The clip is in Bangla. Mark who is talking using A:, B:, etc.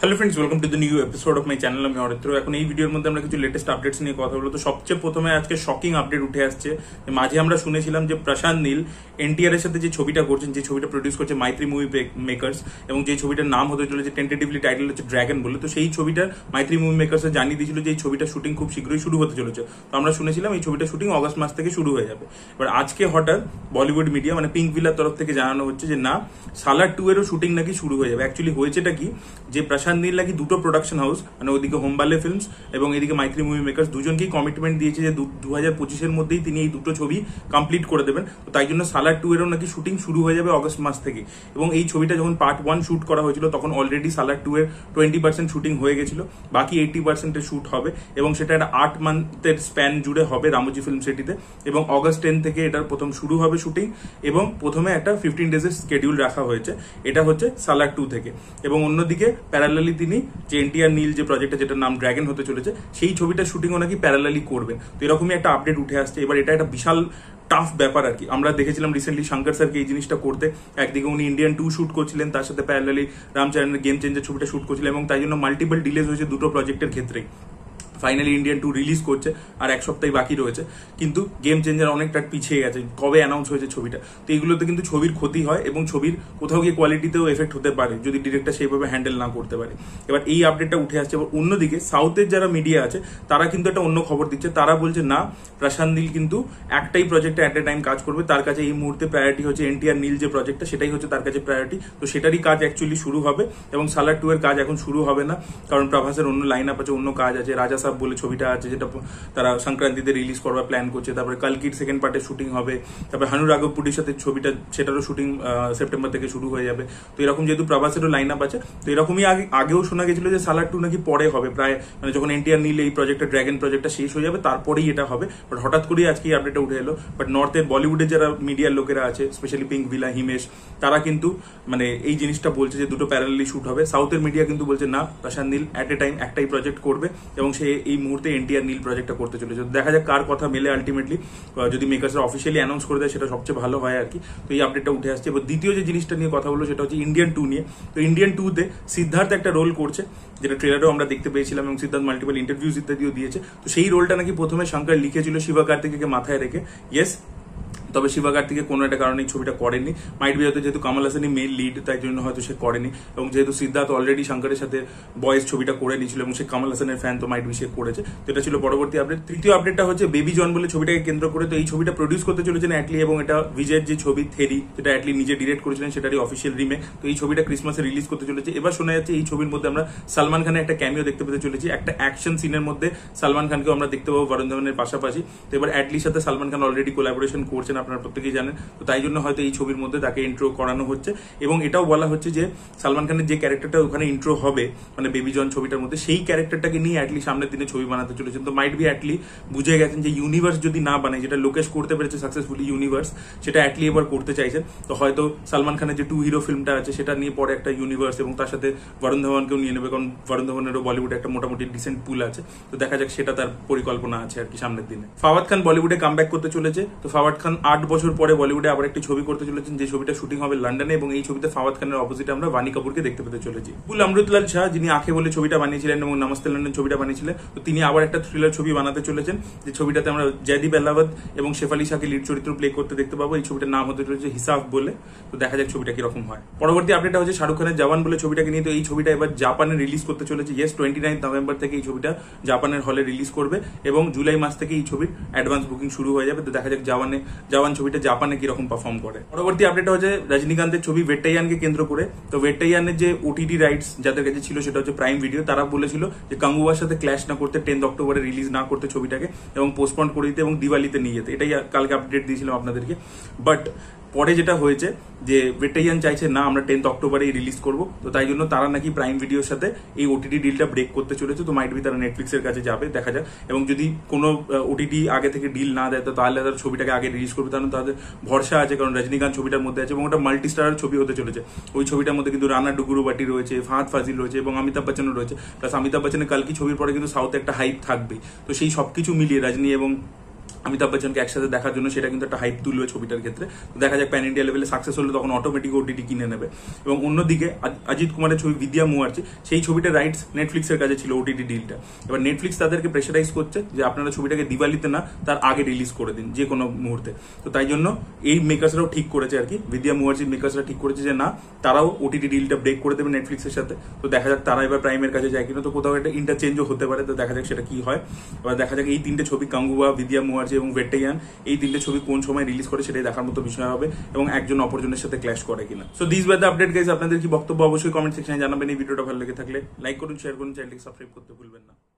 A: hello friends welcome to the new episode of my channel আমি অরিত্র এখন এই ভিডিওর মধ্যে আমরা কিছু লেটেস্ট আপডেটস নিয়ে কথা বলবো তো সবচেয়ে প্রথমে আজকে শকিং আপডেট উঠে আসছে মাঝে আমরা শুনেছিলাম যে প্রশান্ত নীল এনটিআর এর সাথে যে ছবিটা করছেন যে ছবিটা প্রডিউস করছে মাইত্রী মুভি মেকার্স এবং যে ছবিটার নাম হতে চলেছে টেন্টেটিভলি টাইটেল হচ্ছে ড্র্যাগন বলে তো সেই ছবিটা মাইত্রি মুভি মেকার্স জানিয়ে দিয়েছিল যে এই ছবিটা শুটিং খুব শীঘ্রই শুরু হতে চলেছে তো আমরা শুনেছিলাম এই ছবিটা শুটিং অগস্ট মাস থেকে শুরু হয়ে যাবে এবার আজকে হঠাৎ বলিউড মিডিয়া মানে পিঙ্ক ভিলার তরফ থেকে জানানো হচ্ছে যে না সালার টু এরও শুটিং নাকি শুরু হয়ে যাবে অ্যাকচুয়ালি হয়েছেটা কি যে প্রশান্ত দিন লাগি দুটো প্রোডাকশন হাউস মানে ওদিকে হোমবালে ফিল্মস এবং এদিকে মাইত্রী মুভি মেকার্স দুজনকেই কমিটমেন্ট দিয়েছে যে দু হাজার পঁচিশের মধ্যেই তিনি এই দুটো ছবি কমপ্লিট করে দেবেন তো তাই জন্য সালার টু এরও নাকি শুটিং শুরু হয়ে যাবে অগস্ট মাস থেকে এবং এই ছবিটা যখন পার্ট ওয়ান শুট করা হয়েছিল তখন অলরেডি সালার টু এর টোয়েন্টি পার্সেন্ট শুটিং হয়ে গেছিল বাকি এইটি পার্সেন্টের শুট হবে এবং সেটা একটা আট মান্থের স্প্যান জুড়ে হবে রামজি ফিল্ম সিটিতে এবং অগস্ট টেন থেকে এটার প্রথম শুরু হবে শুটিং এবং প্রথমে একটা ফিফটিন ডেজের স্কেডিউল রাখা হয়েছে এটা হচ্ছে সালার টু থেকে এবং অন্যদিকে প্যারাল প্যারালালি তিনি যে এনটিআর নীল যে প্রজেক্টটা যেটার নাম ড্রাগন হতে চলেছে সেই ছবিটা শুটিংও নাকি প্যারালালি করবেন তো এরকমই একটা আপডেট উঠে আসছে এবার এটা একটা বিশাল টাফ ব্যাপার আর কি আমরা দেখেছিলাম রিসেন্টলি শঙ্কর স্যারকে এই জিনিসটা করতে একদিকে উনি ইন্ডিয়ান টু শুট করছিলেন তার সাথে প্যারালালি রামচরণের গেম চেঞ্জের ছবিটা শুট করছিলেন এবং তাই জন্য মাল্টিপল ডিলেজ হয়েছে দুটো প্রজেক্টের ক্ষেত্রেই ফাইনালি ইন্ডিয়ান টু রিলিজ করছে আর এক সপ্তাহে বাকি রয়েছে কিন্তু গেম চেঞ্জার অনেকটা পিছিয়ে গেছে কবে অ্যানাউন্স হয়েছে ছবিটা তো এগুলোতে কিন্তু ছবির ক্ষতি হয় এবং ছবির কোথাও গিয়ে কোয়ালিটিতেও এফেক্ট হতে পারে যদি ডিরেক্টর সেইভাবে হ্যান্ডেল না করতে পারে এবার এই আপডেটটা উঠে আসছে এবার অন্যদিকে সাউথের যারা মিডিয়া আছে তারা কিন্তু একটা অন্য খবর দিচ্ছে তারা বলছে না প্রশান্ত নীল কিন্তু একটাই প্রজেক্টে অ্যাট এ টাইম কাজ করবে তার কাছে এই মুহূর্তে প্রায়োরিটি হচ্ছে এনটিআর নীল যে প্রজেক্টটা সেটাই হচ্ছে তার কাছে প্রায়োরিটি তো সেটারই কাজ অ্যাকচুয়ালি শুরু হবে এবং সালার টু এর কাজ এখন শুরু হবে না কারণ প্রভাসের অন্য লাইন আপ আছে অন্য কাজ আছে রাজা আপ বলে ছবিটা আছে যেটা তারা সংক্রান্তিতে রিলিজ করবার প্ল্যান করছে তারপরে কালকির সেকেন্ড পার্টের শুটিং হবে তারপরে হানু পুটির সাথে ছবিটা সেটারও শুটিং সেপ্টেম্বর থেকে শুরু হয়ে যাবে তো এরকম যেহেতু প্রভাসেরও লাইন আপ আছে তো এরকমই আগে আগেও শোনা গেছিল যে সালার টু নাকি পরে হবে প্রায় মানে যখন এনটিআর নিলে এই প্রজেক্টটা ড্র্যাগন প্রজেক্টটা শেষ হয়ে যাবে তারপরেই এটা হবে বাট হঠাৎ করেই আজকে এই আপডেটটা উঠে এলো বাট নর্থের বলিউডের যারা মিডিয়ার লোকেরা আছে স্পেশালি পিঙ্ক ভিলা হিমেশ তারা কিন্তু মানে এই জিনিসটা বলছে যে দুটো প্যারালি শুট হবে সাউথের মিডিয়া কিন্তু বলছে না Prashanth Neel at a time একটাই প্রজেক্ট করবে এবং সে এই মুহূর্তে এনটিআর নীল প্রজেক্টটা করতে চলেছে দেখা যাক কার কথা মেলে আলটিমেটলি যদি মেকার্সরা অফিসিয়ালি অ্যানাউন্স করে দেয় সেটা সবচেয়ে ভালো হয় আর কি তো এই আপডেটটা উঠে আসছে এবার দ্বিতীয় যে জিনিসটা নিয়ে কথা বলবো সেটা হচ্ছে ইন্ডিয়ান টু নিয়ে তো ইন্ডিয়ান টুতে সিদ্ধার্থ একটা রোল করছে যেটা ট্রেলারও আমরা দেখতে পেয়েছিলাম এবং সিদ্ধার্থ মাল্টিপল ইন্টারভিউস ইত্যাদিও দিয়েছে তো সেই রোলটা নাকি প্রথমে শঙ্কর লিখেছিল শিবা মাথায় রেখে ইয়েস তবে শিবাগার্থীকে কোনো একটা কারণে ছবিটা করেনি মাইট বি হয়তো যেহেতু কামাল হাসানি মেন লিড তাই জন্য হয়তো সে করেনি এবং যেহেতু সিদ্ধার্থ অলরেডি শঙ্করের সাথে বয়েস ছবিটা করে নিয়েছিল এবং সে কামাল হাসানের ফ্যান তো মাইট বি সে করেছে তো এটা ছিল পরবর্তী আপডেট তৃতীয় আপডেটটা হচ্ছে বেবি জন বলে ছবিটাকে কেন্দ্র করে তো এই ছবিটা প্রডিউস করতে চলেছেন অ্যাটলি এবং এটা বিজয়ের যে ছবি থেরি যেটা অ্যাটলি নিজে ডিরেক্ট করেছিলেন সেটারই অফিসিয়াল রিমে তো এই ছবিটা ক্রিসমাসে রিলিজ করতে চলেছে এবার শোনা যাচ্ছে এই ছবির মধ্যে আমরা সালমান খানের একটা ক্যামিও দেখতে পেতে চলেছি একটা অ্যাকশন সিনের মধ্যে সালমান খানকেও আমরা দেখতে পাবো বরুণ ধাওয়ানের পাশাপাশি তো এবার অ্যাটলির সাথে সালমান খান অলরেডি কোলাবোরেশন করছেন আপনারা প্রত্যেকেই জানেন তো তাই জন্য হয়তো এই ছবির মধ্যে তাকে ইন্ট্রো করানো হচ্ছে এবং এটাও বলা হচ্ছে যে সালমান খানের যে ক্যারেক্টারটা ওখানে ইন্ট্রো হবে মানে বেবি জন ছবিটার মধ্যে সেই ক্যারেক্টারটাকে নিয়ে অ্যাটলি সামনের দিনে ছবি বানাতে চলেছেন তো মাইট বি অ্যাটলি বুঝে গেছেন যে ইউনিভার্স যদি না বানায় যেটা লোকেশ করতে পেরেছে সাকসেসফুলি ইউনিভার্স সেটা অ্যাটলি এবার করতে চাইছেন তো হয়তো সালমান খানের যে টু হিরো ফিল্মটা আছে সেটা নিয়ে পরে একটা ইউনিভার্স এবং তার সাথে বরুণ ধবনকেও নিয়ে নেবে কারণ বরুণ ধবনেরও বলিউডে একটা মোটামুটি ডিসেন্ট পুল আছে তো দেখা যাক সেটা তার পরিকল্পনা আছে আর কি সামনের দিনে ফাওয়াদ খান বলিউডে কাম করতে চলেছে তো ফাওয়াদ খান আট বছর পরে বলিউডে আবার একটি ছবি করতে চলেছেন যে ছবিটা শুটিং হবে লন্ডনে এবং এই ছবিতে ফাওয়াদ খানের অপোজিটে আমরা বানি কাপুরকে দেখতে পেতে চলেছি বুল অমৃতলাল শাহ যিনি আখে বলে ছবিটা বানিয়েছিলেন এবং নমস্তে লন্ডন ছবিটা বানিয়েছিলেন তো তিনি আবার একটা থ্রিলার ছবি বানাতে চলেছেন যে ছবিটাতে আমরা জয়দীপ এলাহাবাদ এবং শেফালি শাহকে লিড চরিত্র প্লে করতে দেখতে পাবো এই ছবিটার নাম হতে চলেছে হিসাব বলে তো দেখা যাক ছবিটা কিরকম হয় পরবর্তী আপডেটটা হচ্ছে শাহরুখ খানের জওয়ান বলে ছবিটাকে নিয়ে তো এই ছবিটা এবার জাপানে রিলিজ করতে চলেছে ইয়েস টোয়েন্টি নাইন নভেম্বর থেকে এই ছবিটা জাপানের হলে রিলিজ করবে এবং জুলাই মাস থেকে এই ছবির অ্যাডভান্স বুকিং শুরু হয়ে যাবে তো দেখা যাক জাওয়ানে জওয়ান ছবিটা জাপানে কিরকম পারফর্ম করে পরবর্তী আপডেট হচ্ছে রজনীকান্তের ছবি ভেট্টাইয়ানকে কেন্দ্র করে তো ভেট্টাইয়ানের যে ওটিটি রাইটস যাদের কাছে ছিল সেটা হচ্ছে প্রাইম ভিডিও তারা বলেছিল যে কাঙ্গুয়ার সাথে ক্ল্যাশ না করতে টেন্থ অক্টোবরে রিলিজ না করতে ছবিটাকে এবং পোস্টপন্ড করে দিতে এবং দিওয়ালিতে নিয়ে যেতে এটাই কালকে আপডেট দিয়েছিলাম আপনাদেরকে বাট পরে যেটা হয়েছে যে ভেটেরিয়ান চাইছে না আমরা টেন্থ অক্টোবরে রিলিজ করব তো তাই জন্য তারা নাকি প্রাইম ভিডিওর সাথে এই ওটিটি ডিলটা ব্রেক করতে চলেছে তো মাইট বি তারা নেটফ্লিক্সের কাছে যাবে দেখা যাক এবং যদি কোনো ওটিটি আগে থেকে ডিল না দেয় তো তাহলে তারা ছবিটাকে আগে রিলিজ করবে তার মানে তাদের ভরসা আছে কারণ রজনীকান্ত ছবিটার মধ্যে আছে এবং ওটা মাল্টি স্টারের ছবি হতে চলেছে ওই ছবিটার মধ্যে কিন্তু রানা বাটি রয়েছে ফাঁদ ফাজিল রয়েছে এবং অমিতাভ বচ্চনও রয়েছে প্লাস অমিতাভ বচ্চনের কালকে ছবির পরে কিন্তু সাউথে একটা হাইপ থাকবে তো সেই সব কিছু মিলিয়ে রজনী এবং অমিতাভ বচ্চনকে একসাথে দেখার জন্য সেটা কিন্তু একটা হাইপ তুলবে ছবিটার ক্ষেত্রে দেখা যাক প্যান ইন্ডিয়া লেভেলে সাকসেস হলে তখন অটোমেটিক ওটিটি কিনে নেবে এবং অন্যদিকে অজিত কুমারের ছবি বিদ্যা মুয়ার্জি সেই ছবিটা রাইটস নেটফ্লিক্সের কাছে ছিল ওটিটি ডিলটা এবার নেটফ্লিক্স তাদেরকে প্রেশারাইজ করছে যে আপনারা ছবিটাকে দিওয়ালিতে না তার আগে রিলিজ করে দিন যে কোনো মুহূর্তে তো তাই জন্য এই মেকার্সরাও ঠিক করেছে আর কি বিদ্যা মুয়ার্জির মেকার্সরা ঠিক করেছে যে না তারাও ওটিটি ডিলটা ব্রেক করে দেবে নেটফ্লিক্সের সাথে তো দেখা যাক তারা এবার প্রাইমের কাছে যায় কিনা তো কোথাও একটা ইন্টারচেঞ্জও হতে পারে তো দেখা যাক সেটা কি হয় এবার দেখা যাক এই তিনটে ছবি কাঙ্গুয়া বিদ্যা মুয়ার্জি মাঝে এবং ভেটেইয়ান এই তিনটে ছবি কোন সময় রিলিজ করে সেটাই দেখার মতো বিষয় হবে এবং একজন অপরজনের সাথে ক্ল্যাশ করে কিনা so this by the update guys আপনাদের কি বক্তব্য অবশ্যই কমেন্ট সেকশনে জানাবেন এই ভিডিওটা ভালো লেগে থাকলে লাইক করুন শেয়ার করুন চ্যানেলটিকে সাবস্ক্রাইব করতে ভুলবেন না